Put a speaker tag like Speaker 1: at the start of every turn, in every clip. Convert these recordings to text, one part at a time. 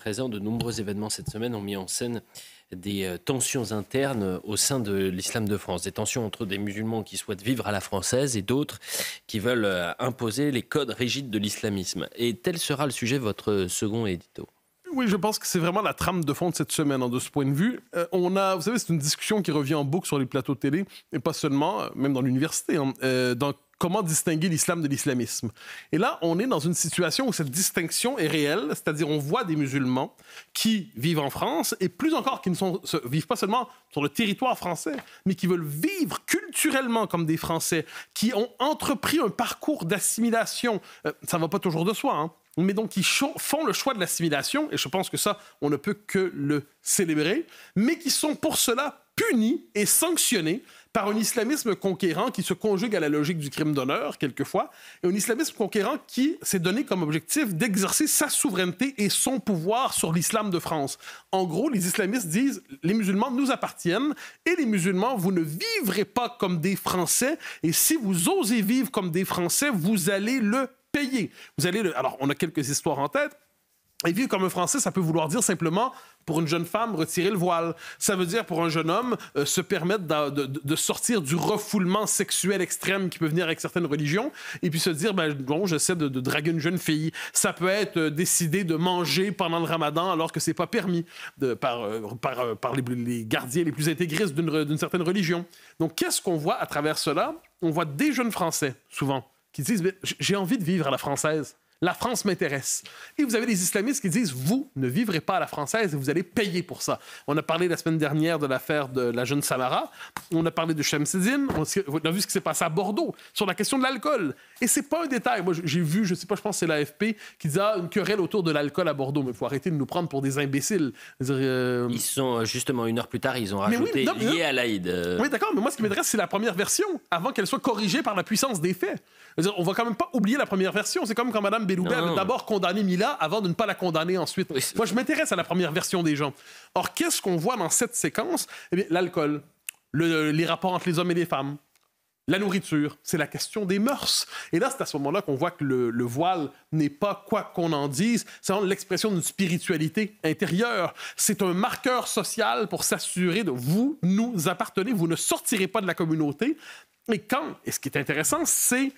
Speaker 1: présent, de nombreux événements cette semaine ont mis en scène des euh, tensions internes au sein de l'islam de France, des tensions entre des musulmans qui souhaitent vivre à la française et d'autres qui veulent euh, imposer les codes rigides de l'islamisme. Et tel sera le sujet de votre second édito.
Speaker 2: Oui, je pense que c'est vraiment la trame de fond de cette semaine, hein, de ce point de vue. Euh, on a, vous savez, c'est une discussion qui revient en boucle sur les plateaux de télé, et pas seulement, euh, même dans l'université, hein, euh, dans comment distinguer l'islam de l'islamisme. Et là, on est dans une situation où cette distinction est réelle, c'est-à-dire on voit des musulmans qui vivent en France, et plus encore qui ne vivent pas seulement sur le territoire français, mais qui veulent vivre culturellement comme des Français, qui ont entrepris un parcours d'assimilation. ça ne va pas toujours de soi, hein, mais donc qui font le choix de l'assimilation, et je pense que ça, on ne peut que le célébrer, mais qui sont pour cela punis et sanctionnés par un islamisme conquérant qui se conjugue à la logique du crime d'honneur, quelquefois, et un islamisme conquérant qui s'est donné comme objectif d'exercer sa souveraineté et son pouvoir sur l'islam de France. En gros, les islamistes disent les musulmans nous appartiennent et les musulmans, vous ne vivrez pas comme des Français, et si vous osez vivre comme des Français, vous allez le payer. Vous allez Alors, on a quelques histoires en tête. Et vivre comme un Français, ça peut vouloir dire simplement, pour une jeune femme, retirer le voile. Ça veut dire, pour un jeune homme, euh, se permettre de, sortir du refoulement sexuel extrême qui peut venir avec certaines religions, et puis se dire, ben, bon, j'essaie de, draguer une jeune fille. Ça peut être euh, décider de manger pendant le ramadan alors que c'est pas permis par, euh, les, gardiens les plus intégristes d'une certaine religion. Donc, qu'est-ce qu'on voit à travers cela? On voit des jeunes Français, souvent, qui disent J'ai envie de vivre à la française. La France m'intéresse. Et vous avez des islamistes qui disent, vous ne vivrez pas à la française et vous allez payer pour ça. On a parlé la semaine dernière de l'affaire de la jeune Samara. On a parlé de Shamsidine. On a vu ce qui s'est passé à Bordeaux sur la question de l'alcool. Et c'est pas un détail. Moi, j'ai vu, je sais pas, je pense que c'est l'AFP qui disait ah, une querelle autour de l'alcool à Bordeaux. Mais il faut arrêter de nous prendre pour des imbéciles. Euh, ils sont euh, justement une heure plus tard, ils ont rajouté lié à l'Aïd. Euh. Oui, d'accord. Mais moi, ce qui m'intéresse, c'est la première version avant qu'elle soit corrigée par la puissance des faits. on va quand même pas oublier la première version. C'est comme quand Madame d'abord condamner Mila avant de ne pas la condamner ensuite. Moi, je m'intéresse à la première version des gens. Or, qu'est-ce qu'on voit dans cette séquence eh bien, l'alcool, les rapports entre les hommes et les femmes, la nourriture, c'est la question des mœurs. Et là, c'est à ce moment-là qu'on voit que le, le voile n'est pas quoi qu'on en dise, c'est l'expression d'une spiritualité intérieure. C'est un marqueur social pour s'assurer de vous nous appartenez, vous ne sortirez pas de la communauté. Et quand, et ce qui est intéressant, c'est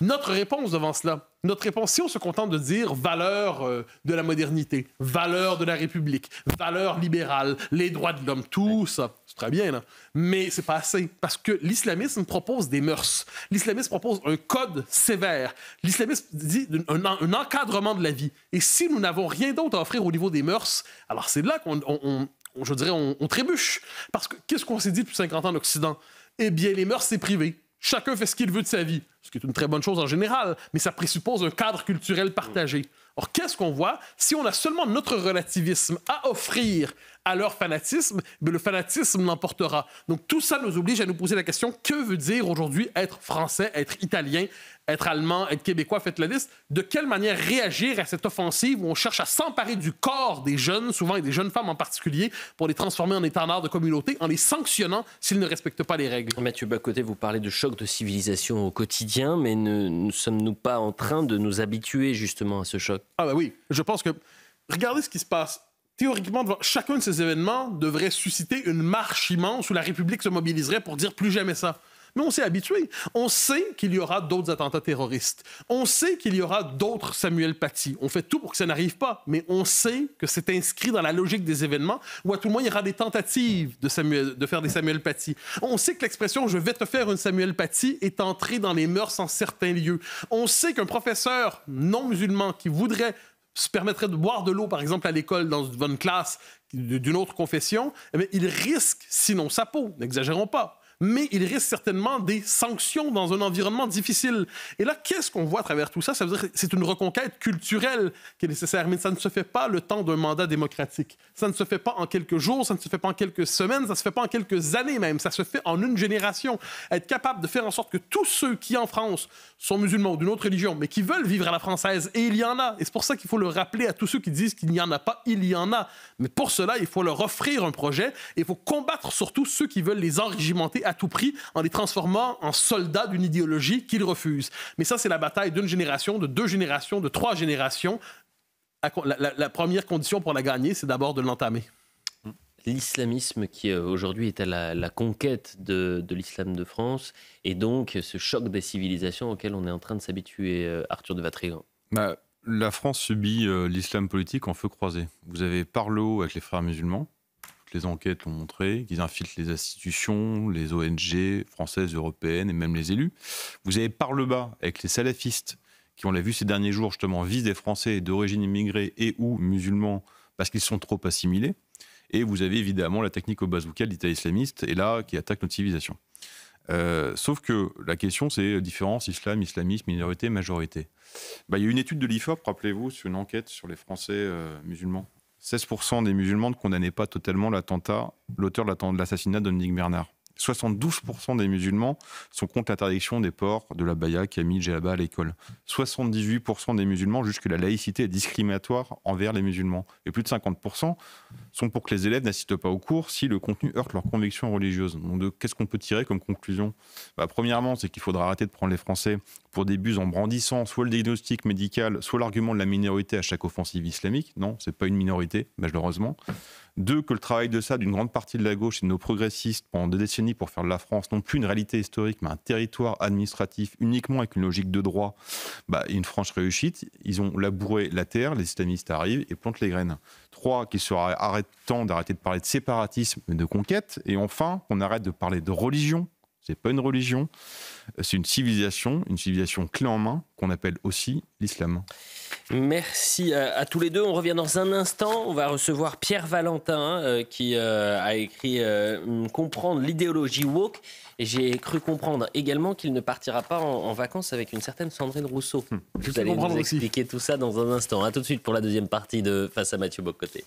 Speaker 2: notre réponse devant cela. Notre réponse, si on se contente de dire valeur euh, de la modernité, valeur de la République, valeur libérale, les droits de l'homme, tout ça, c'est très bien, là. mais c'est pas assez parce que l'islamisme propose des mœurs. L'islamisme propose un code sévère. L'islamisme dit un, encadrement de la vie. Et si nous n'avons rien d'autre à offrir au niveau des mœurs, alors c'est là qu'on, je dirais, on, on trébuche. Parce que qu'est-ce qu'on s'est dit depuis 50 ans en Occident Eh bien, les mœurs, c'est privé. Chacun fait ce qu'il veut de sa vie, ce qui est une très bonne chose en général, mais ça présuppose un cadre culturel partagé. Or, qu'est-ce qu'on voit si on a seulement notre relativisme à offrir à leur fanatisme, mais le fanatisme l'emportera. Donc tout ça nous oblige à nous poser la question que veut dire aujourd'hui être français, être italien, être allemand, être québécois, faites la liste, de quelle manière réagir à cette offensive où on cherche à s'emparer du corps des jeunes, souvent et des jeunes femmes en particulier, pour les transformer en étendards de communauté, en les sanctionnant s'ils ne respectent pas les règles. Mathieu Bacoté, vous parlez de choc de civilisation au quotidien, mais ne, ne sommes-nous pas en train de nous habituer justement à ce choc Ah bah oui, je pense que... Regardez ce qui se passe théoriquement, chacun de ces événements devrait susciter une marche immense où la République se mobiliserait pour dire plus jamais ça. Mais on s'est habitué. On sait qu'il y aura d'autres attentats terroristes. On sait qu'il y aura d'autres Samuel Paty. On fait tout pour que ça n'arrive pas, mais on sait que c'est inscrit dans la logique des événements, où à tout le moins, il y aura des tentatives de, de faire des Samuel Paty. On sait que l'expression je vais te faire une Samuel Paty est entrée dans les mœurs en certains lieux. On sait qu'un professeur non musulman qui voudrait se permettrait de boire de l'eau, par exemple, à l'école, dans une classe d'une autre confession, eh il risque, sinon sa peau, n'exagérons pas, mais il risque certainement des sanctions dans un environnement difficile. Et là, qu'est-ce qu'on voit à travers tout ça? Ça veut dire que c'est une reconquête culturelle qui est nécessaire, mais ça ne se fait pas le temps d'un mandat démocratique. Ça ne se fait pas en quelques jours, ça ne se fait pas en quelques semaines, ça ne se fait pas en quelques années même, ça se fait en une génération. Être capable de faire en sorte que tous ceux qui, en France, sont musulmans ou d'une autre religion, mais qui veulent vivre à la française, et il y en a, et c'est pour ça qu'il faut le rappeler à tous ceux qui disent qu'il n'y en a pas, il y en a. Mais pour cela, il faut leur offrir un projet et il faut combattre surtout ceux qui veulent les enrégimenter à tout prix en les transformant en soldats d'une idéologie qu'ils refusent. Mais ça, c'est la bataille d'une génération, de deux générations, de trois générations. La, première condition pour la gagner, c'est d'abord de l'entamer
Speaker 1: l'islamisme qui euh, aujourd'hui est à la, conquête de, l'islam de France et donc ce choc des civilisations auquel on est en train de s'habituer,
Speaker 3: euh, Arthur de Vatrigan bah, La France subit euh, l'islam politique en feu croisé. Vous avez par avec les frères musulmans, les enquêtes l'ont montré, qu'ils infiltrent les institutions, les ONG françaises, européennes et même les élus. Vous avez par le bas, avec les salafistes, qui, on l'a vu ces derniers jours, justement, visent des Français d'origine immigrée et ou musulmans parce qu'ils sont trop assimilés. Et vous avez évidemment la technique au bazooka de l'État islamiste, et là, qui attaque notre civilisation. Euh, sauf que la question, c'est différence islam, islamisme, minorité, majorité. Bah, il y a une étude de l'IFOP, rappelez-vous, sur une enquête sur les Français euh, musulmans 16% des musulmans ne condamnaient pas totalement l'attentat, l'auteur de l'assassinat de Dominique Bernard. 72% des musulmans sont contre l'interdiction des ports de la baya, mis djellaba à l'école. 78% des musulmans jugent que la laïcité est discriminatoire envers les musulmans. Et plus de 50% sont pour que les élèves n'assistent pas aux cours si le contenu heurte leurs convictions religieuses. Donc, qu'est-ce qu'on peut tirer comme conclusion bah, Premièrement, c'est qu'il faudra arrêter de prendre les Français pour en brandissant soit le diagnostic médical, soit l'argument de la minorité à chaque offensive islamique. Non, c'est pas une minorité, malheureusement. Deux, que le travail de ça d'une grande partie de la gauche et de nos progressistes pendant des décennies pour faire de la France non plus une réalité historique, mais un territoire administratif uniquement avec une logique de droit bah, une franche réussite, ils ont labouré la terre, les islamistes arrivent et plantent les graines. Trois, qu'il sera temps d'arrêter de parler de séparatisme et de conquête. Et enfin, qu'on arrête de parler de religion, c'est pas une religion c'est une civilisation, une civilisation clé en main qu'on appelle aussi l'islam.
Speaker 1: Merci à, tous les deux. On revient dans un instant. On va recevoir Pierre Valentin hein, euh, qui euh, a écrit euh, Comprendre l'idéologie woke. Et j'ai cru comprendre également qu'il ne partira pas en, vacances avec une certaine Sandrine
Speaker 3: Rousseau. Hum. Vous allez nous
Speaker 1: expliquer tout ça dans un instant. A tout de suite pour la deuxième partie de Face à Mathieu Bocoté.